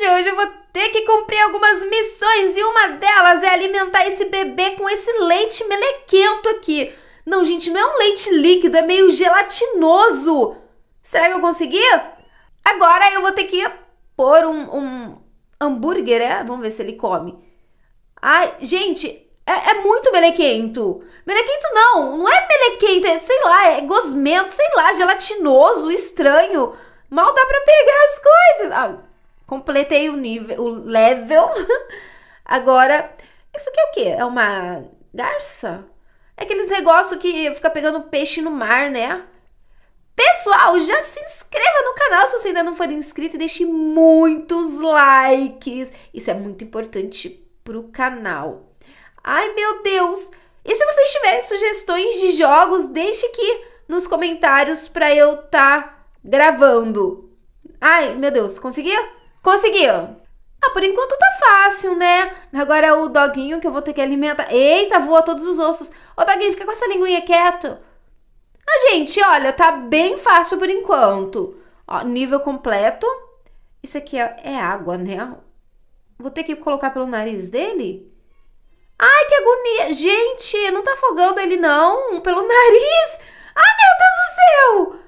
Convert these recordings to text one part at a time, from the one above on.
de hoje eu vou ter que cumprir algumas missões e uma delas é alimentar esse bebê com esse leite melequento aqui. Não, gente, não é um leite líquido, é meio gelatinoso. Será que eu consegui? Agora eu vou ter que pôr um, um hambúrguer, é? Vamos ver se ele come. Ai, gente, é, é, muito melequento. Melequento não, não é melequento, é, sei lá, é gosmento, sei lá, gelatinoso, estranho. Mal dá pra pegar as coisas. Ah, Completei o nível, o level. Agora, isso aqui é o quê? É uma garça? É aqueles negócios que fica pegando peixe no mar, né? Pessoal, já se inscreva no canal se você ainda não for inscrito e deixe muitos likes. Isso é muito importante pro canal. Ai, meu Deus! E se vocês tiverem sugestões de jogos, deixe aqui nos comentários para eu estar tá gravando. Ai, meu Deus, conseguiu? Conseguiu. Ah, por enquanto tá fácil, né? Agora é o doguinho que eu vou ter que alimentar. Eita, voa todos os ossos. Ô, doguinho, fica com essa linguinha quieto. Ah, gente, olha, tá bem fácil por enquanto. Ó, nível completo. Isso aqui é, é água, né? Vou ter que colocar pelo nariz dele? Ai, que agonia. Gente, não tá afogando ele, não. Pelo nariz. Ai, meu Deus do céu.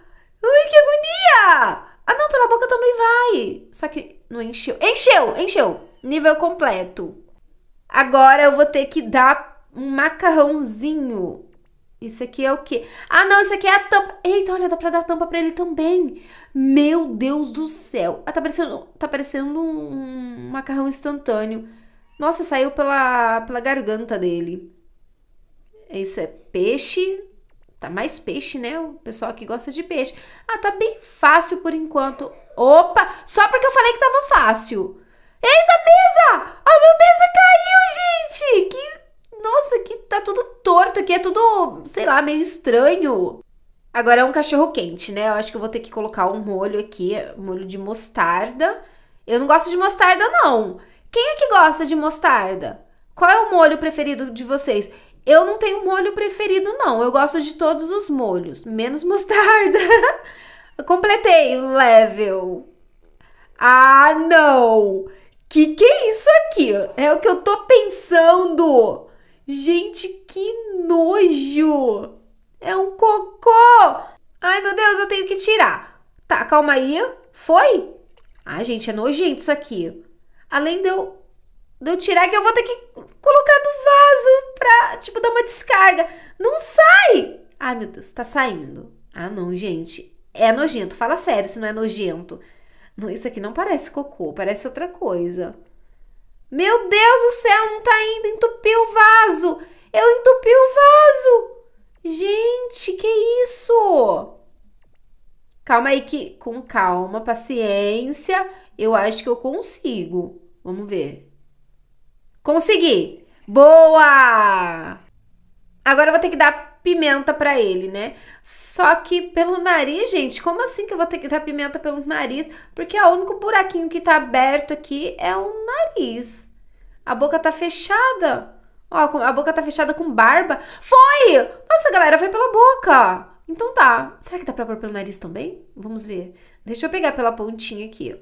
Ui, que agonia. Ah, não, pela boca também vai. Só que não encheu. Encheu, encheu. Nível completo. Agora eu vou ter que dar um macarrãozinho. Isso aqui é o quê? Ah, não, isso aqui é a tampa. Eita, olha, dá pra dar tampa pra ele também. Meu Deus do céu. Ah, tá parecendo, tá parecendo um macarrão instantâneo. Nossa, saiu pela, pela garganta dele. É isso é peixe. Tá mais peixe, né? O pessoal que gosta de peixe. Ah, tá bem fácil por enquanto. Opa! Só porque eu falei que tava fácil. Eita, mesa! A minha mesa caiu, gente! Que. Nossa, que tá tudo torto aqui, é tudo, sei lá, meio estranho. Agora é um cachorro quente, né? Eu acho que eu vou ter que colocar um molho aqui, molho de mostarda. Eu não gosto de mostarda, não. Quem é que gosta de mostarda? Qual é o molho preferido de vocês? Eu não tenho molho preferido, não. Eu gosto de todos os molhos, menos mostarda. Completei o level. Ah, não! Que que é isso aqui? É o que eu tô pensando. Gente, que nojo! É um cocô! Ai, meu Deus, eu tenho que tirar. Tá, calma aí. Foi? Ah gente, é nojento isso aqui. Além de eu, de eu tirar, é que eu vou ter que colocar no vaso pra, tipo, dar uma descarga. Não sai! Ai, meu Deus, tá saindo. Ah, não, gente. É nojento. Fala sério se não é nojento. Não, isso aqui não parece cocô, parece outra coisa. Meu Deus do céu, não tá indo. Entupiu o vaso. Eu entupi o vaso. Gente, que isso? Calma aí que com calma, paciência, eu acho que eu consigo. Vamos ver. Consegui. Boa! Agora eu vou ter que dar pimenta para ele, né? Só que pelo nariz, gente, como assim que eu vou ter que dar pimenta pelo nariz? Porque é o único buraquinho que tá aberto aqui é o nariz. A boca tá fechada. Ó, a boca tá fechada com barba. Foi! Nossa, galera, foi pela boca. Então tá. Será que dá pra pôr pelo nariz também? Vamos ver. Deixa eu pegar pela pontinha aqui,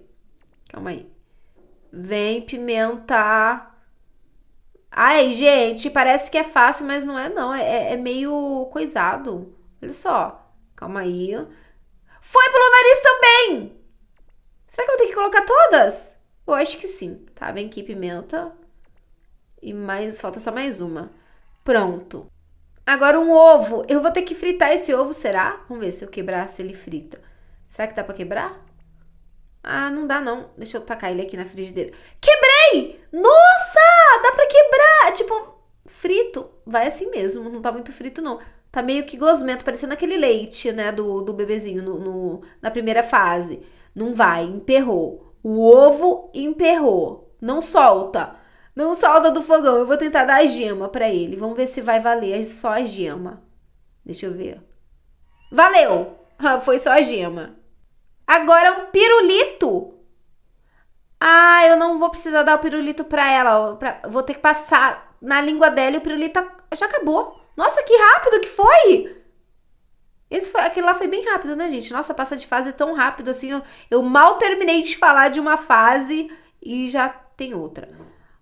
Calma aí. Vem, pimenta. Ai, gente, parece que é fácil, mas não é não. É, é, é meio coisado. Olha só. Calma aí. Foi pelo nariz também! Será que eu vou ter que colocar todas? Eu acho que sim. Tá, vem aqui, pimenta. E mais, falta só mais uma. Pronto. Agora um ovo. Eu vou ter que fritar esse ovo, será? Vamos ver se eu quebrar, se ele frita. Será que dá pra quebrar? Ah, não dá não. Deixa eu tacar ele aqui na frigideira. Quebrei! Nossa! Dá pra quebrar! É tipo, frito. Vai assim mesmo, não tá muito frito, não. Tá meio que gosmento, parecendo aquele leite, né, do, do bebezinho no, no na primeira fase. Não vai, emperrou. O ovo emperrou. Não solta. Não solta do fogão. Eu vou tentar dar a gema para ele. Vamos ver se vai valer só a gema. Deixa eu ver. Valeu! Foi só a gema. Agora é um pirulito. Ah, eu não vou precisar dar o pirulito pra ela. pra, vou ter que passar na língua dela e o pirulito tá, já acabou. Nossa, que rápido que foi! Esse foi, aquilo lá foi bem rápido, né, gente? Nossa, passa de fase tão rápido assim. Eu, eu mal terminei de falar de uma fase e já tem outra.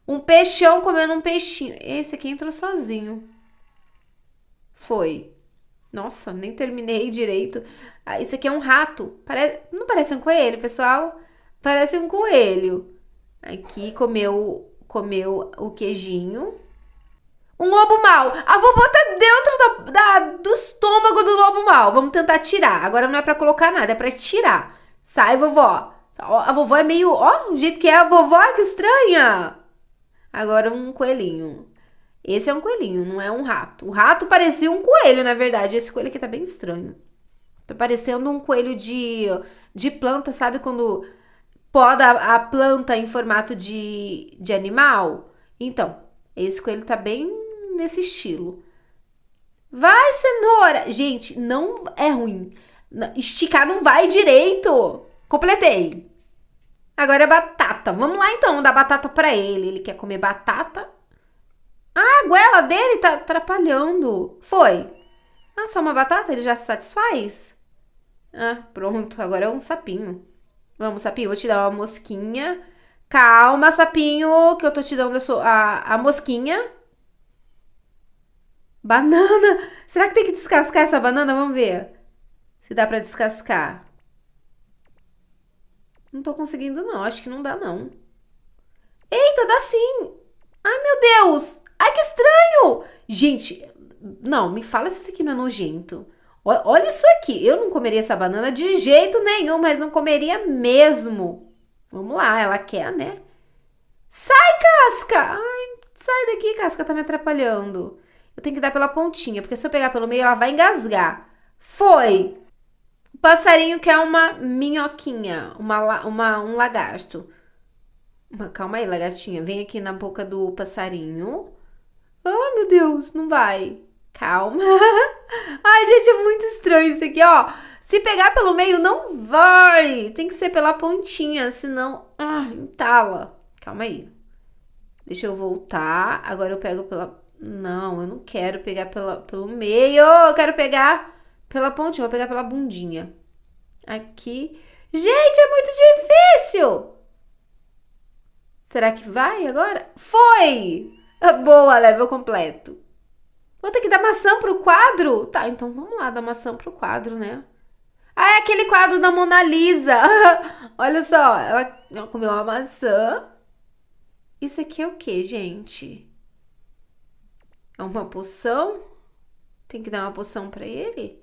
Um peixão comendo um peixinho. Esse aqui entrou sozinho. Foi. Nossa, nem terminei direito. Ah, esse aqui é um rato. Pare... Não parece um coelho, pessoal? Parece um coelho. Aqui comeu, comeu o queijinho. Um lobo mal. A vovó tá dentro da, da, do estômago do lobo mal. Vamos tentar tirar. Agora não é para colocar nada, é para tirar. Sai, vovó. A vovó é meio. Ó, o jeito que é a vovó, que estranha. Agora um coelhinho. Esse é um coelhinho, não é um rato. O rato parecia um coelho, na verdade. Esse coelho aqui tá bem estranho. Tá parecendo um coelho de, de planta, sabe? Quando poda a planta em formato de, de animal? Então, esse coelho tá bem nesse estilo. Vai, cenoura! Gente, não é ruim. Esticar não vai direito. Completei. Agora é batata. Vamos lá então, dar batata para ele. Ele quer comer batata. Ah, a goela dele tá atrapalhando. Foi. Ah, só uma batata? Ele já se satisfaz? Ah, pronto. Agora é um sapinho. Vamos, sapinho, vou te dar uma mosquinha. Calma, sapinho, que eu tô te dando a, sua, a, a mosquinha. Banana! Será que tem que descascar essa banana? Vamos ver se dá para descascar. Não tô conseguindo, não. Acho que não dá, não. Eita, dá sim! Ai, meu Deus! Ai, que estranho! Gente, não, me fala se isso aqui não é nojento. Olha isso aqui. Eu não comeria essa banana de jeito nenhum, mas não comeria mesmo. Vamos lá, ela quer, né? Sai, casca! Ai, sai daqui, casca, tá me atrapalhando. Eu tenho que dar pela pontinha, porque se eu pegar pelo meio, ela vai engasgar. Foi! O passarinho quer uma minhoquinha, uma, uma, um lagarto. Calma aí, lagartinha. Vem aqui na boca do passarinho. Ah, meu Deus, não vai. Calma. Ai, gente, é muito estranho isso aqui, ó. Se pegar pelo meio, não vai. Tem que ser pela pontinha, senão... Ah, entala. Calma aí. Deixa eu voltar. Agora eu pego pela... Não, eu não quero pegar pela, pelo meio. Eu quero pegar pela pontinha. vou pegar pela bundinha. Aqui. Gente, é muito difícil! Será que vai agora? Foi! Boa, level completo. Vou ter que dar maçã pro quadro? Tá, então vamos lá dar maçã pro quadro, né? Ah, é aquele quadro da Mona Lisa. Olha só, ela, ela comeu uma maçã. Isso aqui é o que, gente? É uma poção? Tem que dar uma poção para ele?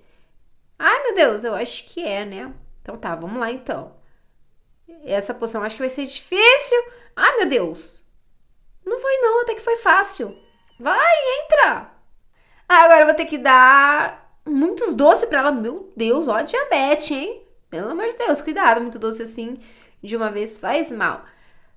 Ai, meu Deus, eu acho que é, né? Então tá, vamos lá então. Essa poção acho que vai ser difícil. Ai, meu Deus. Não foi não, até que foi fácil. Vai, entra! Ah, agora eu vou ter que dar muitos doces para ela. Meu Deus, ó, diabetes, hein? Pelo amor de Deus, cuidado, muito doce assim de uma vez faz mal.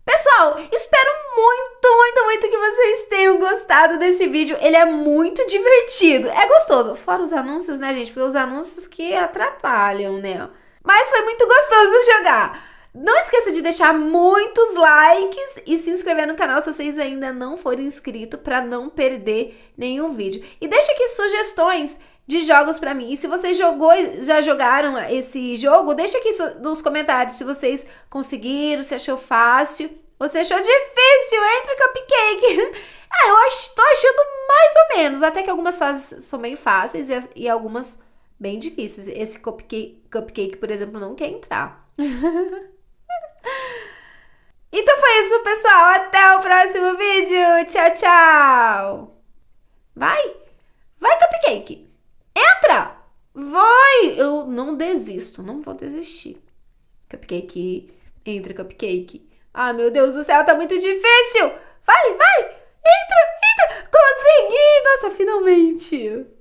Pessoal, espero muito, muito, muito que vocês tenham gostado desse vídeo. Ele é muito divertido, é gostoso. Fora os anúncios, né, gente? Porque os anúncios que atrapalham, né? Mas foi muito gostoso jogar. Não esqueça de deixar muitos likes e se inscrever no canal se vocês ainda não forem inscritos para não perder nenhum vídeo. E deixa aqui sugestões de jogos para mim. E se vocês jogou, já jogaram esse jogo, deixa aqui nos comentários se vocês conseguiram, se achou fácil ou se achou difícil. Entra cupcake. ah, eu acho, tô achando mais ou menos, até que algumas fases são bem fáceis e, e algumas bem difíceis. Esse cupcake, cupcake, por exemplo, não quer entrar. Então foi isso, pessoal. Até o próximo vídeo. Tchau, tchau. Vai. Vai, cupcake. Entra. Vai. Eu não desisto. Não vou desistir. Cupcake. Entra, cupcake. Ah, meu Deus do céu, tá muito difícil. Vai, vai. Entra, entra. Consegui. Nossa, finalmente.